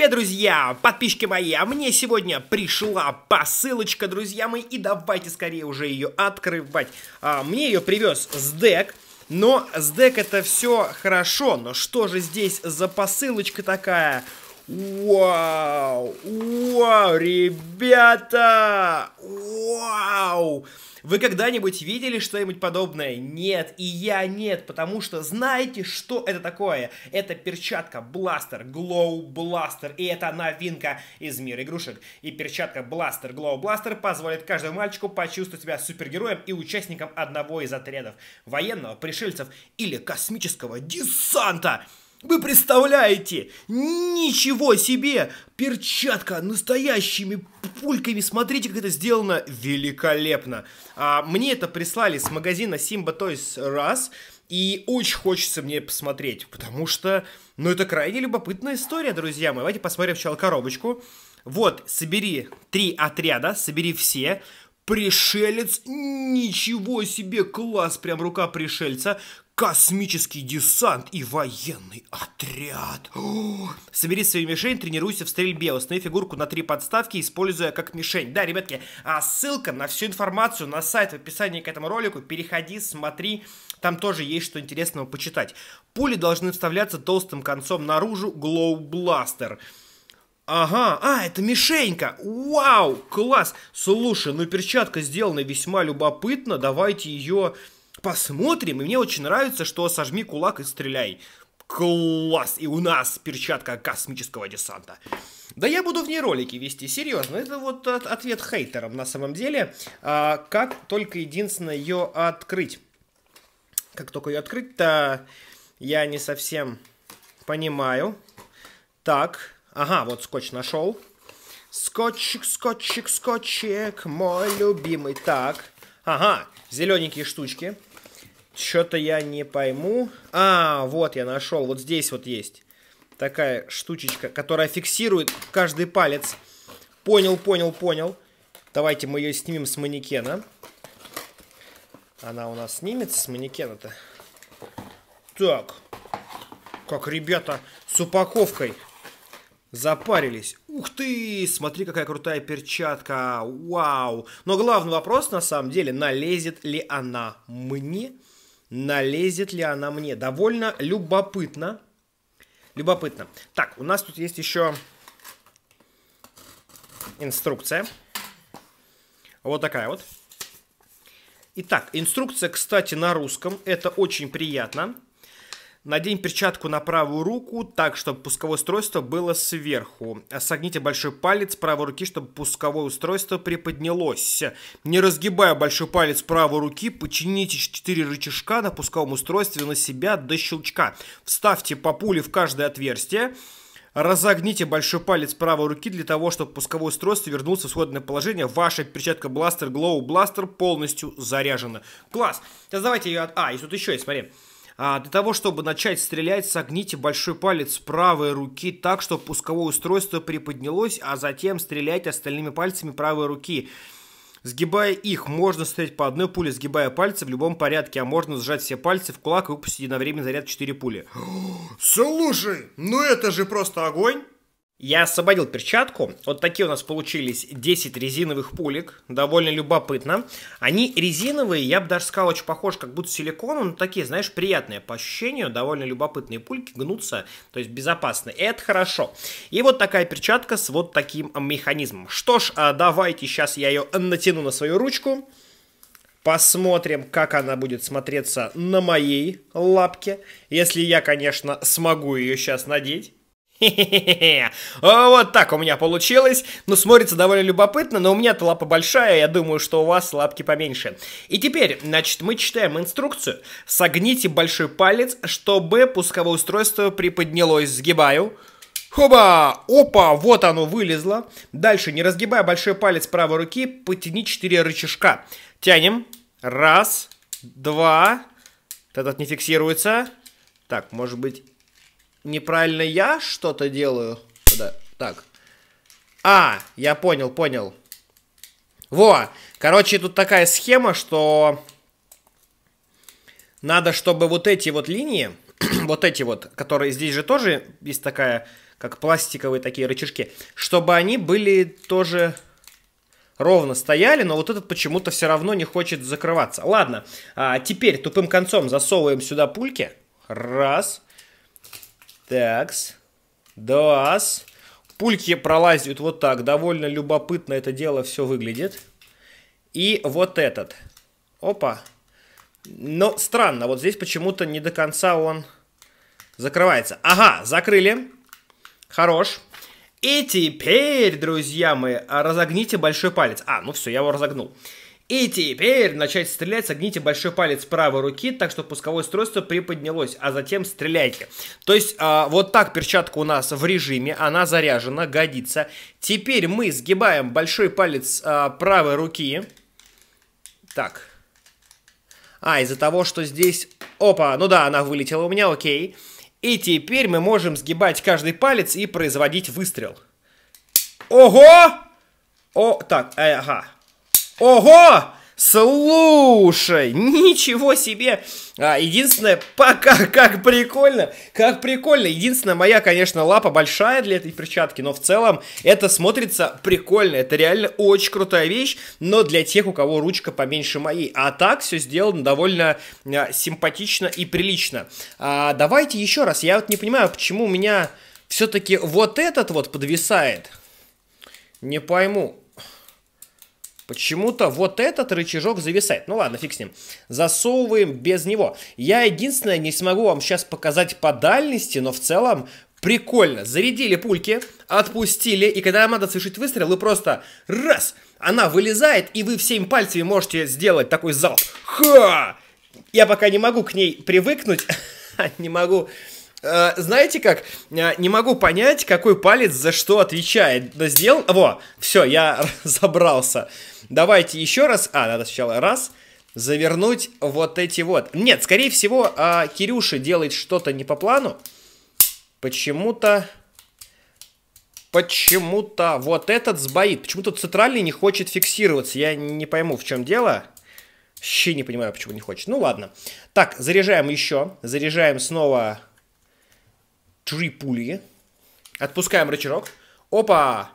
Привет, друзья, подписчики мои, а мне сегодня пришла посылочка, друзья мои, и давайте скорее уже ее открывать. А, мне ее привез СДЭК, но СДЭК это все хорошо, но что же здесь за посылочка такая? Вау! Вау, ребята! Вау! Вы когда-нибудь видели что-нибудь подобное? Нет, и я нет, потому что знаете, что это такое? Это перчатка Бластер, Глоу Бластер, и это новинка из мира игрушек. И перчатка Бластер, Глоу Бластер позволит каждому мальчику почувствовать себя супергероем и участником одного из отрядов военного, пришельцев или космического десанта. Вы представляете? Ничего себе! Перчатка настоящими пульками. Смотрите, как это сделано великолепно. А, мне это прислали с магазина Simba Toys раз. И очень хочется мне посмотреть, потому что, ну, это крайне любопытная история, друзья мои. Давайте посмотрим сначала коробочку. Вот, собери три отряда, собери все. Пришелец, ничего себе, класс, прям рука пришельца космический десант и военный отряд. О, собери свою мишень, тренируйся в стрельбе. Установи фигурку на три подставки, используя как мишень. Да, ребятки, а ссылка на всю информацию на сайт в описании к этому ролику. Переходи, смотри, там тоже есть что интересного почитать. Пули должны вставляться толстым концом наружу Глоуббластер. Ага, а, это мишенька. Вау, класс. Слушай, ну перчатка сделана весьма любопытно. Давайте ее... Её Посмотрим, и мне очень нравится, что сожми кулак и стреляй. Класс! И у нас перчатка космического десанта. Да я буду в ней ролики вести, серьезно. Это вот ответ хейтерам на самом деле. А, как только единственное ее открыть. Как только ее открыть-то я не совсем понимаю. Так, ага, вот скотч нашел. Скотчик, скотчик, скотчик, мой любимый. Так, ага, зелененькие штучки. Что-то я не пойму. А, вот я нашел. Вот здесь вот есть такая штучечка, которая фиксирует каждый палец. Понял, понял, понял. Давайте мы ее снимем с манекена. Она у нас снимется с манекена-то. Так. Как ребята с упаковкой запарились. Ух ты, смотри, какая крутая перчатка. Вау. Но главный вопрос, на самом деле, налезет ли она мне? налезет ли она мне. Довольно любопытно. Любопытно. Так, у нас тут есть еще инструкция. Вот такая вот. Итак, инструкция, кстати, на русском. Это очень приятно. Надень перчатку на правую руку так, чтобы пусковое устройство было сверху. Согните большой палец правой руки, чтобы пусковое устройство приподнялось. Не разгибая большой палец правой руки, почините 4 рычажка на пусковом устройстве на себя до щелчка. Вставьте по пуле в каждое отверстие. Разогните большой палец правой руки для того, чтобы пусковое устройство вернулось в исходное положение. Ваша перчатка Blaster Glow Blaster полностью заряжена. Класс! Сейчас давайте ее... От... А, и тут еще есть, смотри. А для того, чтобы начать стрелять, согните большой палец правой руки так, чтобы пусковое устройство приподнялось, а затем стрелять остальными пальцами правой руки. Сгибая их, можно стрелять по одной пуле, сгибая пальцы в любом порядке, а можно сжать все пальцы в кулак и выпустить на время заряд 4 пули. Слушай, ну это же просто огонь! Я освободил перчатку. Вот такие у нас получились 10 резиновых пулек. Довольно любопытно. Они резиновые, я бы даже сказал, очень похож, как будто силикон. Но такие, знаешь, приятные по ощущению. Довольно любопытные пульки, гнутся, то есть безопасно. Это хорошо. И вот такая перчатка с вот таким механизмом. Что ж, а давайте сейчас я ее натяну на свою ручку. Посмотрим, как она будет смотреться на моей лапке. Если я, конечно, смогу ее сейчас надеть. Хе-хе-хе. А вот так у меня получилось. Ну, смотрится довольно любопытно, но у меня-то лапа большая, я думаю, что у вас лапки поменьше. И теперь, значит, мы читаем инструкцию. Согните большой палец, чтобы пусковое устройство приподнялось. Сгибаю. Хоба! Опа! Вот оно вылезло. Дальше, не разгибая большой палец правой руки, потяни 4 рычажка. Тянем. Раз, два. Этот не фиксируется. Так, может быть, неправильно я что-то делаю? Куда? Так. А, я понял, понял. Во! Короче, тут такая схема, что надо, чтобы вот эти вот линии, вот эти вот, которые здесь же тоже есть такая, как пластиковые такие рычажки, чтобы они были тоже ровно стояли, но вот этот почему-то все равно не хочет закрываться. Ладно, а теперь тупым концом засовываем сюда пульки. Раз. Такс. Дас. Пульки пролазят вот так. Довольно любопытно это дело все выглядит. И вот этот. Опа. Но странно, вот здесь почему-то не до конца он закрывается. Ага, закрыли. Хорош. И теперь, друзья мои, разогните большой палец. А, ну все, я его разогнул. И теперь начать стрелять, согните большой палец правой руки, так что пусковое устройство приподнялось, а затем стреляйте. То есть а, вот так перчатка у нас в режиме, она заряжена, годится. Теперь мы сгибаем большой палец а, правой руки. Так. А, из-за того, что здесь... Опа, ну да, она вылетела у меня, окей. И теперь мы можем сгибать каждый палец и производить выстрел. Ого! О, так, э, ага. Ого! Слушай, ничего себе! А, единственное, пока, как прикольно, как прикольно. Единственное, моя, конечно, лапа большая для этой перчатки, но в целом это смотрится прикольно. Это реально очень крутая вещь, но для тех, у кого ручка поменьше моей. А так все сделано довольно а, симпатично и прилично. А, давайте еще раз. Я вот не понимаю, почему у меня все-таки вот этот вот подвисает. Не пойму. Почему-то вот этот рычажок зависает. Ну ладно, фиг с ним. Засовываем без него. Я единственное не смогу вам сейчас показать по дальности, но в целом прикольно. Зарядили пульки, отпустили, и когда вам надо совершить выстрел, вы просто раз, она вылезает, и вы всеми пальцами можете сделать такой залп. Ха! Я пока не могу к ней привыкнуть, не могу Э, знаете как, э, не могу понять, какой палец за что отвечает. Да сделал... Во, все, я разобрался. Давайте еще раз... А, надо сначала раз завернуть вот эти вот. Нет, скорее всего, а, Кирюша делает что-то не по плану. Почему-то... Почему-то вот этот сбоит. Почему-то центральный не хочет фиксироваться. Я не пойму, в чем дело. Вообще не понимаю, почему не хочет. Ну ладно. Так, заряжаем еще. Заряжаем снова Трипули. Отпускаем рычажок. Опа!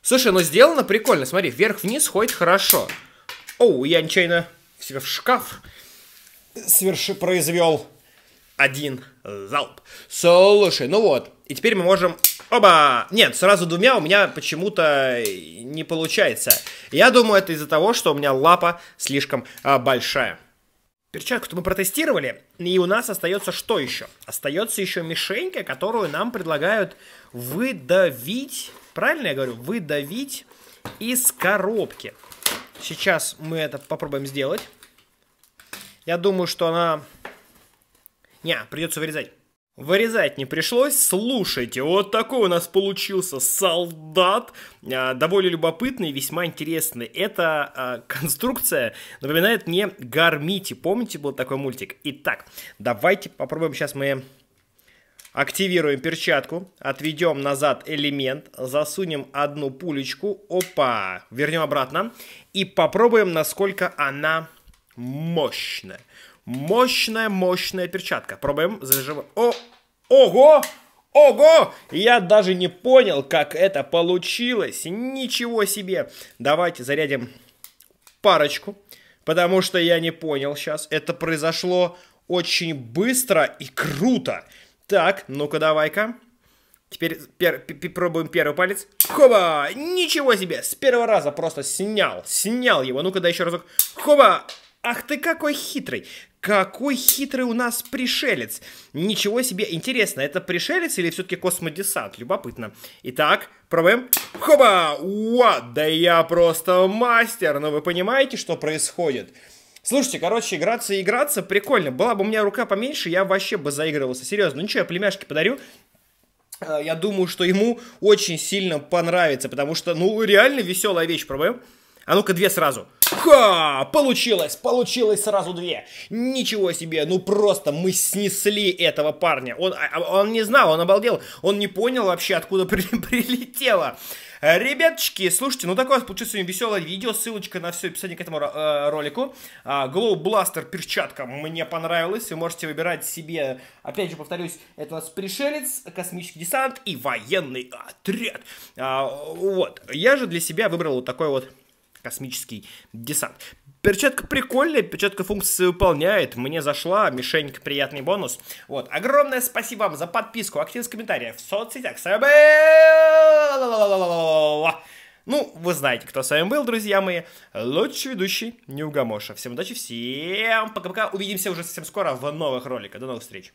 Слушай, ну сделано прикольно. Смотри, вверх-вниз ходит хорошо. Оу, я нечаянно себя в шкаф сверши произвел один залп. Слушай, ну вот. И теперь мы можем... Оба! Нет, сразу двумя у меня почему-то не получается. Я думаю, это из-за того, что у меня лапа слишком а, большая перчатку-то мы протестировали, и у нас остается что еще? Остается еще мишенька, которую нам предлагают выдавить, правильно я говорю, выдавить из коробки. Сейчас мы это попробуем сделать. Я думаю, что она... Не, придется вырезать. Вырезать не пришлось. Слушайте, вот такой у нас получился солдат. А, довольно любопытный, весьма интересный. Эта а, конструкция напоминает мне Гармити. Помните, был такой мультик? Итак, давайте попробуем. Сейчас мы активируем перчатку, отведем назад элемент, засунем одну пулечку. Опа! Вернем обратно. И попробуем, насколько она мощная. Мощная, мощная перчатка. Пробуем. Зажим. О! Ого! Ого! Я даже не понял, как это получилось. Ничего себе! Давайте зарядим парочку, потому что я не понял сейчас. Это произошло очень быстро и круто. Так, ну-ка давай-ка. Теперь пер, пер, пробуем первый палец. Хоба! Ничего себе! С первого раза просто снял, снял его. Ну-ка, да еще разок. Хоба! Ах ты какой хитрый! какой хитрый у нас пришелец. Ничего себе, интересно, это пришелец или все-таки космодесант? Любопытно. Итак, пробуем. Хоба! Уа! Да я просто мастер! Но вы понимаете, что происходит? Слушайте, короче, играться и играться прикольно. Была бы у меня рука поменьше, я вообще бы заигрывался. Серьезно, ну что, я племяшке подарю, а, я думаю, что ему очень сильно понравится, потому что, ну, реально веселая вещь, пробуем. А ну-ка, две сразу. Ха! Получилось! Получилось сразу две! Ничего себе! Ну просто мы снесли этого парня. Он, а, а, он не знал, он обалдел, он не понял вообще, откуда при, прилетело. Ребяточки, слушайте, ну такое получилось сегодня веселое видео, ссылочка на все описание к этому э, ролику. А, Glow Blaster перчатка мне понравилась, вы можете выбирать себе, опять же повторюсь, это у нас пришелец, космический десант и военный отряд. А, вот, я же для себя выбрал вот такой вот космический десант. Перчатка прикольная, перчатка функции выполняет, мне зашла, мишенька приятный бонус. Вот, огромное спасибо вам за подписку, активность комментариев в соцсетях. С вами был... Ну, вы знаете, кто с вами был, друзья мои. Лучший ведущий Неугомоша. Всем удачи, всем пока-пока. Увидимся уже совсем скоро в новых роликах. До новых встреч.